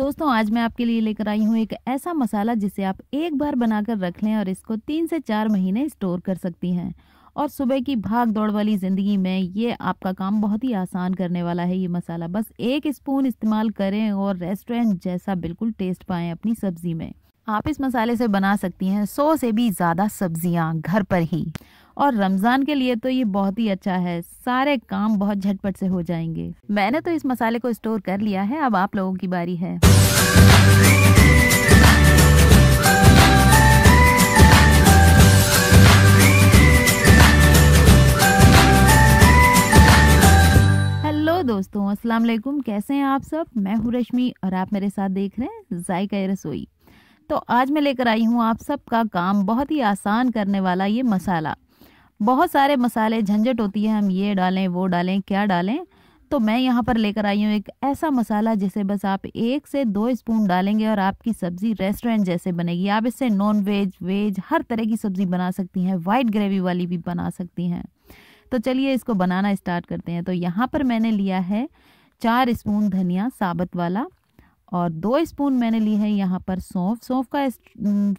दोस्तों आज मैं आपके लिए लेकर आई हूँ एक ऐसा मसाला जिसे आप एक बार बनाकर रख लें और इसको तीन से चार महीने स्टोर कर सकती हैं और सुबह की भाग दौड़ वाली ज़िंदगी में ये आपका काम बहुत ही आसान करने वाला है ये मसाला बस एक स्पून इस्तेमाल करें और रेस्टोरेंट जैसा बिल्कुल टेस्ट पाएँ अपनी सब्ज़ी में आप इस मसाले से बना सकती हैं सौ से भी ज़्यादा सब्जियाँ घर पर ही और रमज़ान के लिए तो ये बहुत ही अच्छा है सारे काम बहुत झटपट से हो जाएंगे मैंने तो इस मसाले को स्टोर कर लिया है अब आप लोगों की बारी है दोस्तों अस्सलाम वालेकुम कैसे हैं आप सब मैं हूँ रश्मि और आप मेरे साथ देख रहे हैं जायका रसोई तो आज मैं लेकर आई हूँ आप सबका काम बहुत ही आसान करने वाला ये मसाला बहुत सारे मसाले झंझट होती है हम ये डालें वो डालें क्या डालें तो मैं यहाँ पर लेकर आई हूँ एक ऐसा मसाला जिसे बस आप एक से दो स्पून डालेंगे और आपकी सब्ज़ी रेस्टोरेंट जैसे बनेगी आप इससे नॉन वेज वेज हर तरह की सब्ज़ी बना सकती हैं वाइट ग्रेवी वाली भी बना सकती हैं तो चलिए इसको बनाना स्टार्ट करते हैं तो यहाँ पर मैंने लिया है चार स्पून धनिया साबत वाला और दो स्पून मैंने ली है यहाँ पर सौंफ सौंफ का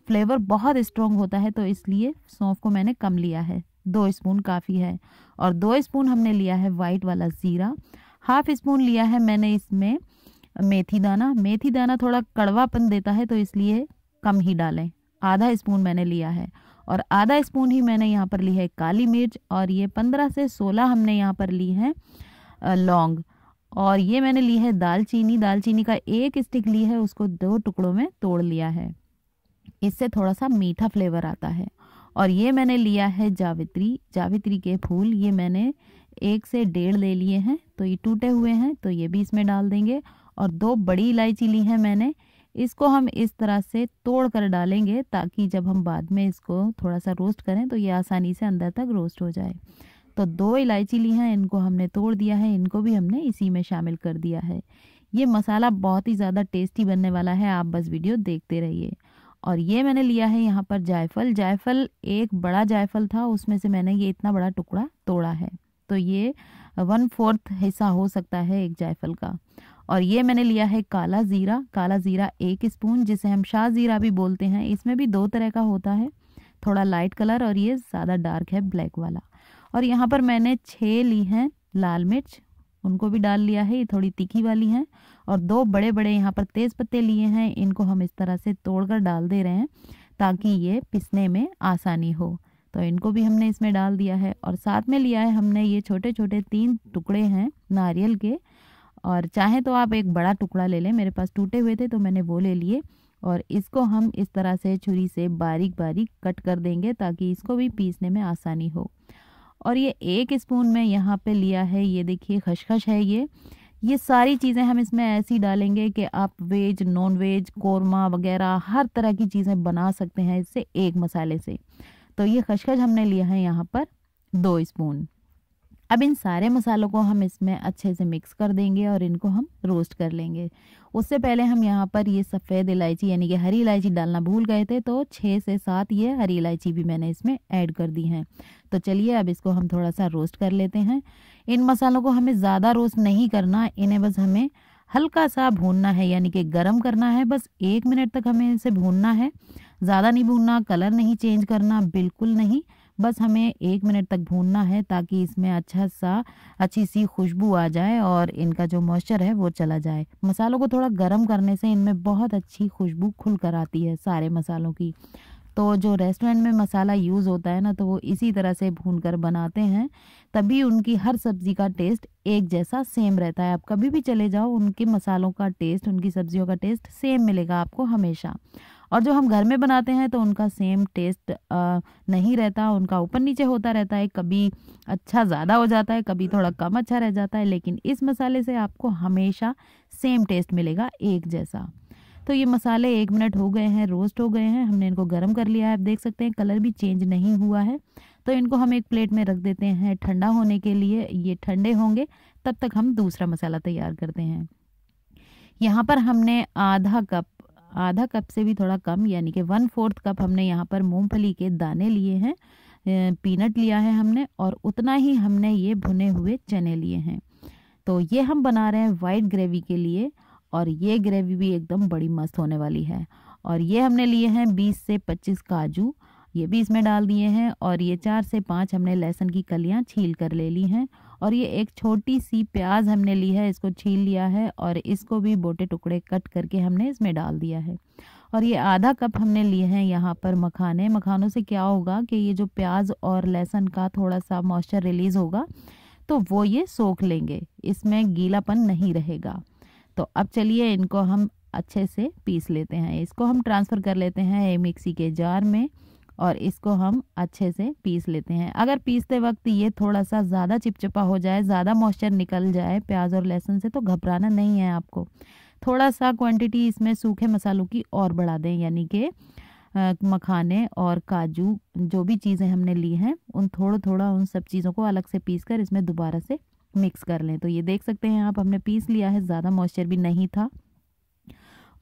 फ्लेवर बहुत स्ट्रॉन्ग होता है तो इसलिए सौंफ को मैंने कम लिया है दो स्पून काफ़ी है और दो स्पून हमने लिया है वाइट वाला ज़ीरा हाफ स्पून लिया है मैंने इसमें मेथी दाना मेथी दाना थोड़ा कड़वापन देता है तो इसलिए कम ही डालें आधा स्पून मैंने लिया है और आधा स्पून ही मैंने यहाँ पर ली है काली मिर्च और ये पंद्रह से सोलह हमने यहाँ पर ली है लौंग और ये मैंने ली है दालचीनी दालचीनी का एक स्टिक ली है उसको दो टुकड़ों में तोड़ लिया है इससे थोड़ा सा मीठा फ्लेवर आता है और ये मैंने लिया है जावित्री जावित्री के फूल ये मैंने एक से डेढ़ ले लिए हैं तो ये टूटे हुए हैं तो ये भी इसमें डाल देंगे और दो बड़ी इलायची ली है मैंने इसको हम इस तरह से तोड़ कर डालेंगे ताकि जब हम बाद में इसको थोड़ा सा रोस्ट करें तो ये आसानी से अंदर तक रोस्ट हो जाए तो दो इलायची ली हैं इनको हमने तोड़ दिया है इनको भी हमने इसी में शामिल कर दिया है ये मसाला बहुत ही ज़्यादा टेस्टी बनने वाला है आप बस वीडियो देखते रहिए और ये मैंने लिया है यहाँ पर जायफल जायफल एक बड़ा जायफल था उसमें से मैंने ये इतना बड़ा टुकड़ा तोड़ा है तो ये वन फोर्थ हिस्सा हो सकता है एक जायफल का और ये मैंने लिया है काला ज़ीरा काला ज़ीरा एक स्पून जिसे हम शाह ज़ीरा भी बोलते हैं इसमें भी दो तरह का होता है थोड़ा लाइट कलर और ये ज़्यादा डार्क है ब्लैक वाला और यहाँ पर मैंने छः ली हैं लाल मिर्च उनको भी डाल लिया है ये थोड़ी तीखी वाली हैं और दो बड़े बड़े यहाँ पर तेज़ पत्ते लिए हैं इनको हम इस तरह से तोड़कर डाल दे रहे हैं ताकि ये पिसने में आसानी हो तो इनको भी हमने इसमें डाल दिया है और साथ में लिया है हमने ये छोटे छोटे तीन टुकड़े हैं नारियल के और चाहे तो आप एक बड़ा टुकड़ा ले लें मेरे पास टूटे हुए थे तो मैंने वो ले लिए और इसको हम इस तरह से छुरी से बारीक बारीक कट कर देंगे ताकि इसको भी पीसने में आसानी हो और ये एक स्पून में यहाँ पे लिया है ये देखिए खशखश है ये ये सारी चीज़ें हम इसमें ऐसी डालेंगे कि आप वेज नॉन वेज कौरमा वगैरह हर तरह की चीज़ें बना सकते हैं इससे एक मसाले से तो ये खशखश हमने लिया है यहाँ पर दो स्पून अब इन सारे मसालों को हम इसमें अच्छे से मिक्स कर देंगे और इनको हम रोस्ट कर लेंगे उससे पहले हम यहाँ पर ये सफ़ेद इलायची यानी कि हरी इलायची डालना भूल गए थे तो छः से सात ये हरी इलायची भी मैंने इसमें ऐड कर दी हैं तो चलिए अब इसको हम थोड़ा सा रोस्ट कर लेते हैं इन मसालों को हमें ज़्यादा रोस्ट नहीं करना इन्हें बस हमें हल्का सा भूनना है यानी कि गर्म करना है बस एक मिनट तक हमें इसे भूनना है ज़्यादा नहीं भूनना कलर नहीं चेंज करना बिल्कुल नहीं बस हमें एक मिनट तक भूनना है ताकि इसमें अच्छा सा अच्छी सी खुशबू आ जाए और इनका जो मॉइस्चर है वो चला जाए मसालों को थोड़ा गर्म करने से इनमें बहुत अच्छी खुशबू खुल कर आती है सारे मसालों की तो जो रेस्टोरेंट में मसाला यूज़ होता है ना तो वो इसी तरह से भून कर बनाते हैं तभी उनकी हर सब्ज़ी का टेस्ट एक जैसा सेम रहता है आप कभी भी चले जाओ उनके मसालों का टेस्ट उनकी सब्ज़ियों का टेस्ट सेम मिलेगा आपको हमेशा और जो हम घर में बनाते हैं तो उनका सेम टेस्ट नहीं रहता उनका ऊपर नीचे होता रहता है कभी अच्छा ज़्यादा हो जाता है कभी थोड़ा कम अच्छा रह जाता है लेकिन इस मसाले से आपको हमेशा सेम टेस्ट मिलेगा एक जैसा तो ये मसाले एक मिनट हो गए हैं रोस्ट हो गए हैं हमने इनको गर्म कर लिया है आप देख सकते हैं कलर भी चेंज नहीं हुआ है तो इनको हम एक प्लेट में रख देते हैं ठंडा होने के लिए ये ठंडे होंगे तब तक हम दूसरा मसाला तैयार करते हैं यहाँ पर हमने आधा कप आधा कप से भी थोड़ा कम यानी कि वन फोर्थ कप हमने यहाँ पर मूंगफली के दाने लिए हैं पीनट लिया है हमने और उतना ही हमने ये भुने हुए चने लिए हैं तो ये हम बना रहे हैं वाइट ग्रेवी के लिए और ये ग्रेवी भी एकदम बड़ी मस्त होने वाली है और ये हमने लिए हैं बीस से पच्चीस काजू ये भी इसमें डाल दिए हैं और ये चार से पाँच हमने लहसुन की कलियाँ छील कर ले ली हैं और ये एक छोटी सी प्याज हमने ली है इसको छील लिया है और इसको भी बोटे टुकड़े कट करके हमने इसमें डाल दिया है और ये आधा कप हमने लिए हैं यहाँ पर मखाने मखानों से क्या होगा कि ये जो प्याज और लहसुन का थोड़ा सा मॉइस्चर रिलीज़ होगा तो वो ये सोख लेंगे इसमें गीलापन नहीं रहेगा तो अब चलिए इनको हम अच्छे से पीस लेते हैं इसको हम ट्रांसफ़र कर लेते हैं मिक्सी के जार में और इसको हम अच्छे से पीस लेते हैं अगर पीसते वक्त ये थोड़ा सा ज़्यादा चिपचिपा हो जाए ज़्यादा मॉइस्चर निकल जाए प्याज और लहसुन से तो घबराना नहीं है आपको थोड़ा सा क्वांटिटी इसमें सूखे मसालों की और बढ़ा दें यानी कि मखाने और काजू जो भी चीज़ें हमने ली हैं उन थोड़ा थोड़ा उन सब चीज़ों को अलग से पीस कर इसमें दोबारा से मिक्स कर लें तो ये देख सकते हैं आप हमने पीस लिया है ज़्यादा मॉइस्चर भी नहीं था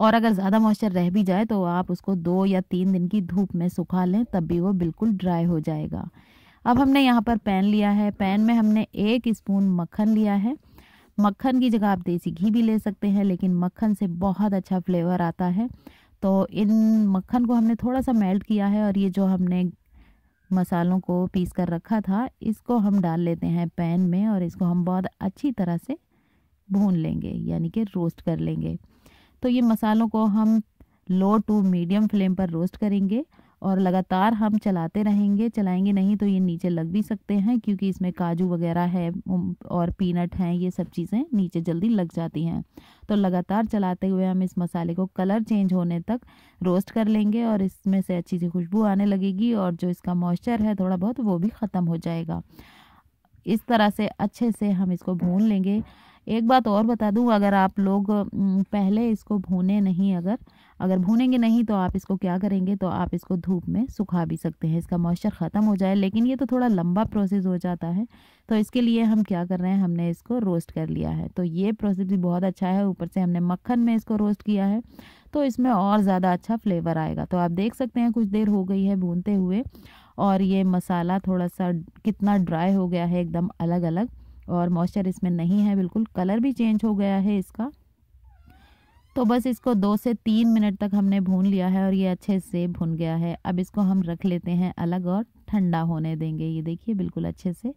और अगर ज़्यादा मॉइस्चर रह भी जाए तो आप उसको दो या तीन दिन की धूप में सुखा लें तब भी वो बिल्कुल ड्राई हो जाएगा अब हमने यहाँ पर पैन लिया है पैन में हमने एक स्पून मक्खन लिया है मक्खन की जगह आप देसी घी भी ले सकते हैं लेकिन मक्खन से बहुत अच्छा फ्लेवर आता है तो इन मक्खन को हमने थोड़ा सा मेल्ट किया है और ये जो हमने मसालों को पीस कर रखा था इसको हम डाल लेते हैं पैन में और इसको हम बहुत अच्छी तरह से भून लेंगे यानी कि रोस्ट कर लेंगे तो ये मसालों को हम लो टू मीडियम फ्लेम पर रोस्ट करेंगे और लगातार हम चलाते रहेंगे चलाएंगे नहीं तो ये नीचे लग भी सकते हैं क्योंकि इसमें काजू वगैरह है और पीनट हैं ये सब चीज़ें नीचे जल्दी लग जाती हैं तो लगातार चलाते हुए हम इस मसाले को कलर चेंज होने तक रोस्ट कर लेंगे और इसमें से अच्छी सी खुशबू आने लगेगी और जो इसका मॉइस्चर है थोड़ा बहुत वो भी ख़त्म हो जाएगा इस तरह से अच्छे से हम इसको भून लेंगे एक बात और बता दूँ अगर आप लोग पहले इसको भूने नहीं अगर अगर भूनेंगे नहीं तो आप इसको क्या करेंगे तो आप इसको धूप में सुखा भी सकते हैं इसका मॉइस्चर ख़त्म हो जाए लेकिन ये तो थोड़ा लंबा प्रोसेस हो जाता है तो इसके लिए हम क्या कर रहे हैं हमने इसको रोस्ट कर लिया है तो ये प्रोसेस भी बहुत अच्छा है ऊपर से हमने मक्खन में इसको रोस्ट किया है तो इसमें और ज़्यादा अच्छा फ्लेवर आएगा तो आप देख सकते हैं कुछ देर हो गई है भूनते हुए और ये मसाला थोड़ा सा कितना ड्राई हो गया है एकदम अलग अलग और मॉइस्चर इसमें नहीं है बिल्कुल कलर भी चेंज हो गया है इसका तो बस इसको दो से तीन मिनट तक हमने भून लिया है और ये अच्छे से भुन गया है अब इसको हम रख लेते हैं अलग और ठंडा होने देंगे ये देखिए बिल्कुल अच्छे से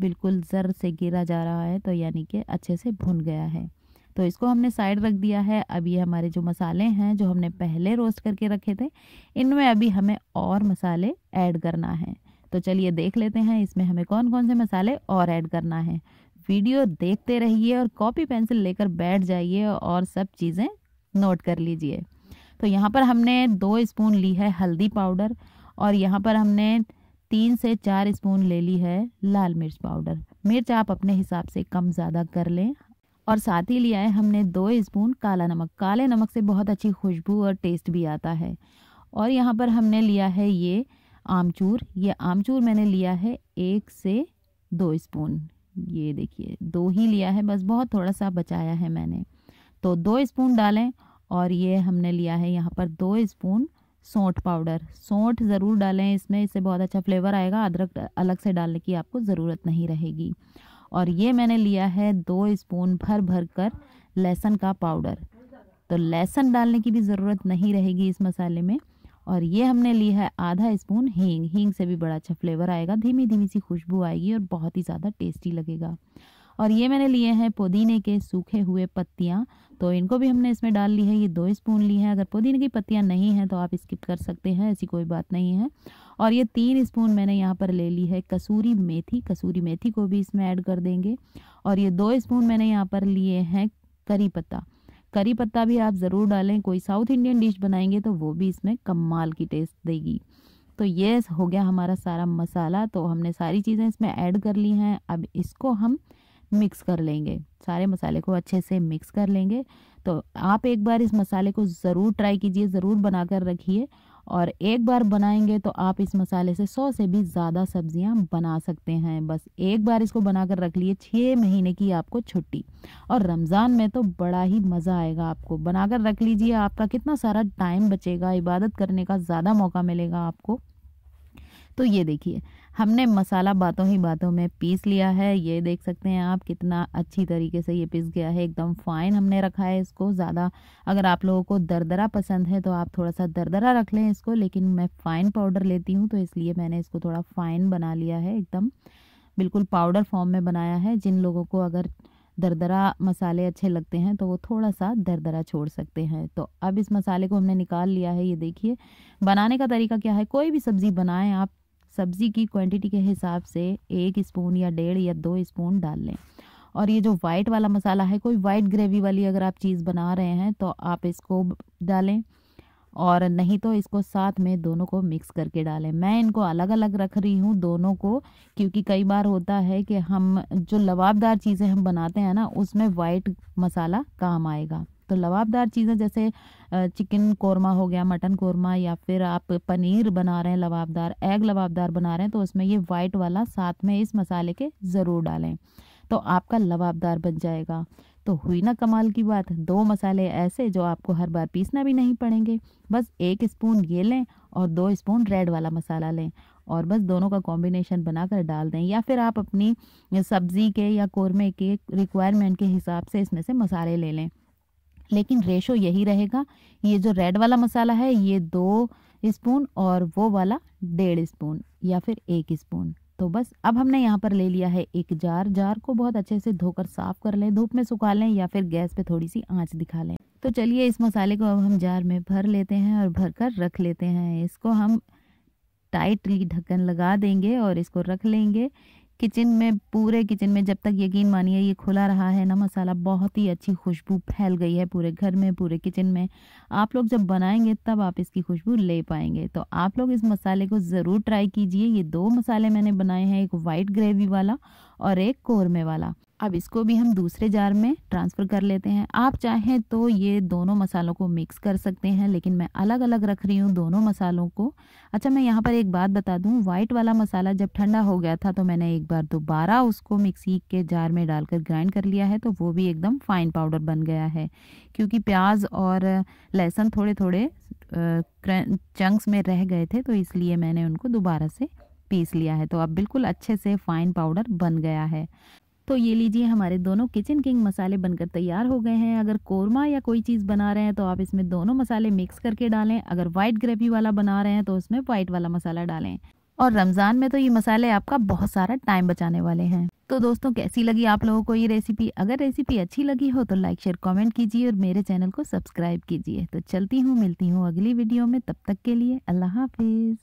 बिल्कुल ज़र से गिरा जा रहा है तो यानी कि अच्छे से भुन गया है तो इसको हमने साइड रख दिया है अब ये हमारे जो मसाले हैं जो हमने पहले रोस्ट करके रखे थे इनमें अभी हमें और मसाले ऐड करना है तो चलिए देख लेते हैं इसमें हमें कौन कौन से मसाले और ऐड करना है वीडियो देखते रहिए और कॉपी पेंसिल लेकर बैठ जाइए और सब चीज़ें नोट कर लीजिए तो यहाँ पर हमने दो स्पून ली है हल्दी पाउडर और यहाँ पर हमने तीन से चार स्पून ले ली है लाल मिर्च पाउडर मिर्च आप अपने हिसाब से कम ज़्यादा कर लें और साथ ही लिया है हमने दो स्पून काला नमक काले नमक से बहुत अच्छी खुशबू और टेस्ट भी आता है और यहाँ पर हमने लिया है ये आमचूर ये आमचूर मैंने लिया है एक से दो स्पून ये देखिए दो ही लिया है बस बहुत थोड़ा सा बचाया है मैंने तो दो स्पून डालें और ये हमने लिया है यहाँ पर दो स्पून सौंठ पाउडर सौंठ ज़रूर डालें इसमें इससे बहुत अच्छा फ्लेवर आएगा अदरक अलग से डालने की आपको ज़रूरत नहीं रहेगी और ये मैंने लिया है दो स्पून भर भर कर लहसुन का पाउडर तो लहसुन डालने की भी ज़रूरत नहीं रहेगी इस मसाले में और ये हमने ली है आधा स्पून हींग हींग से भी बड़ा अच्छा फ्लेवर आएगा धीमी धीमी सी खुशबू आएगी और बहुत ही ज़्यादा टेस्टी लगेगा और ये मैंने लिए हैं पुदीने के सूखे हुए पत्तियाँ तो इनको भी हमने इसमें डाल ली है ये दो स्पून ली है अगर पुदीने की पत्तियाँ नहीं हैं तो आप स्किप कर सकते हैं ऐसी कोई बात नहीं है और ये तीन स्पून मैंने यहाँ पर ले ली है कसूरी मेथी कसूरी मेथी को भी इसमें ऐड कर देंगे और ये दो स्पून मैंने यहाँ पर लिए हैं करी पत्ता करी पत्ता भी आप ज़रूर डालें कोई साउथ इंडियन डिश बनाएंगे तो वो भी इसमें कमाल की टेस्ट देगी तो ये हो गया हमारा सारा मसाला तो हमने सारी चीज़ें इसमें ऐड कर ली हैं अब इसको हम मिक्स कर लेंगे सारे मसाले को अच्छे से मिक्स कर लेंगे तो आप एक बार इस मसाले को ज़रूर ट्राई कीजिए ज़रूर बना कर रखिए और एक बार बनाएंगे तो आप इस मसाले से सौ से भी ज़्यादा सब्जियां बना सकते हैं बस एक बार इसको बना कर रख लिए छः महीने की आपको छुट्टी और रमज़ान में तो बड़ा ही मज़ा आएगा आपको बनाकर रख लीजिए आपका कितना सारा टाइम बचेगा इबादत करने का ज़्यादा मौका मिलेगा आपको तो ये देखिए हमने मसाला बातों ही बातों में पीस लिया है ये देख सकते हैं आप कितना अच्छी तरीके से ये पीस गया है एकदम फाइन हमने रखा है इसको ज़्यादा अगर आप लोगों को दरदरा पसंद है तो आप थोड़ा सा दरदरा रख लें इसको लेकिन मैं फ़ाइन पाउडर लेती हूँ तो इसलिए मैंने इसको थोड़ा फ़ाइन बना लिया है एकदम बिल्कुल पाउडर फॉर्म में बनाया है जिन लोगों को अगर दरदरा मसाले अच्छे लगते हैं तो वो थोड़ा सा दरदरा छोड़ सकते हैं तो अब इस मसाले को हमने निकाल लिया है ये देखिए बनाने का तरीका क्या है कोई भी सब्ज़ी बनाएं आप सब्ज़ी की क्वांटिटी के हिसाब से एक स्पून या डेढ़ या दो स्पून डाल लें और ये जो वाइट वाला मसाला है कोई वाइट ग्रेवी वाली अगर आप चीज़ बना रहे हैं तो आप इसको डालें और नहीं तो इसको साथ में दोनों को मिक्स करके डालें मैं इनको अलग अलग रख रही हूँ दोनों को क्योंकि कई बार होता है कि हम जो लवाबदार चीज़ें हम बनाते हैं ना उसमें वाइट मसाला काम आएगा तो लवाबदार चीज़ें जैसे चिकन कौरमा हो गया मटन कौरमा या फिर आप पनीर बना रहे हैं लवाबदार एग लवाबदार बना रहे हैं तो उसमें ये वाइट वाला साथ में इस मसाले के ज़रूर डालें तो आपका लवाबदार बन जाएगा तो हुई ना कमाल की बात दो मसाले ऐसे जो आपको हर बार पीसना भी नहीं पड़ेंगे बस एक स्पून ये लें और दो स्पून रेड वाला मसाला लें और बस दोनों का कॉम्बिनेशन बनाकर डाल दें या फिर आप अपनी सब्ज़ी के या कौरमे के रिक्वायरमेंट के हिसाब से इसमें से मसाले ले लें लेकिन रेशो यही रहेगा ये जो रेड वाला मसाला है ये दो स्पून और वो वाला डेढ़ स्पून या फिर एक स्पून तो बस अब हमने यहाँ पर ले लिया है एक जार जार को बहुत अच्छे से धोकर साफ कर लें धूप में सुखा लें या फिर गैस पे थोड़ी सी आंच दिखा लें तो चलिए इस मसाले को अब हम जार में भर लेते हैं और भर कर रख लेते हैं इसको हम टाइटली ढक्कन लगा देंगे और इसको रख लेंगे किचन में पूरे किचन में जब तक यकीन मानिए ये खुला रहा है ना मसाला बहुत ही अच्छी खुशबू फैल गई है पूरे घर में पूरे किचन में आप लोग जब बनाएंगे तब आप इसकी खुशबू ले पाएंगे तो आप लोग इस मसाले को ज़रूर ट्राई कीजिए ये दो मसाले मैंने बनाए हैं एक वाइट ग्रेवी वाला और एक कोरमे वाला अब इसको भी हम दूसरे जार में ट्रांसफ़र कर लेते हैं आप चाहें तो ये दोनों मसालों को मिक्स कर सकते हैं लेकिन मैं अलग अलग रख रही हूँ दोनों मसालों को अच्छा मैं यहाँ पर एक बात बता दूँ वाइट वाला मसाला जब ठंडा हो गया था तो मैंने एक बार दोबारा उसको मिक्सी के जार में डालकर ग्राइंड कर लिया है तो वो भी एकदम फ़ाइन पाउडर बन गया है क्योंकि प्याज और लहसुन थोड़े थोड़े चंक्स में रह गए थे तो इसलिए मैंने उनको दोबारा से पीस लिया है तो अब बिल्कुल अच्छे से फ़ाइन पाउडर बन गया है तो ये लीजिए हमारे दोनों किचन किंग मसाले बनकर तैयार हो गए हैं अगर कोरमा या कोई चीज़ बना रहे हैं तो आप इसमें दोनों मसाले मिक्स करके डालें अगर वाइट ग्रेवी वाला बना रहे हैं तो उसमें वाइट वाला मसाला डालें और रमज़ान में तो ये मसाले आपका बहुत सारा टाइम बचाने वाले हैं तो दोस्तों कैसी लगी आप लोगों को ये रेसिपी अगर रेसिपी अच्छी लगी हो तो लाइक शेयर कॉमेंट कीजिए और मेरे चैनल को सब्सक्राइब कीजिए तो चलती हूँ मिलती हूँ अगली वीडियो में तब तक के लिए अल्लाह हाफिज़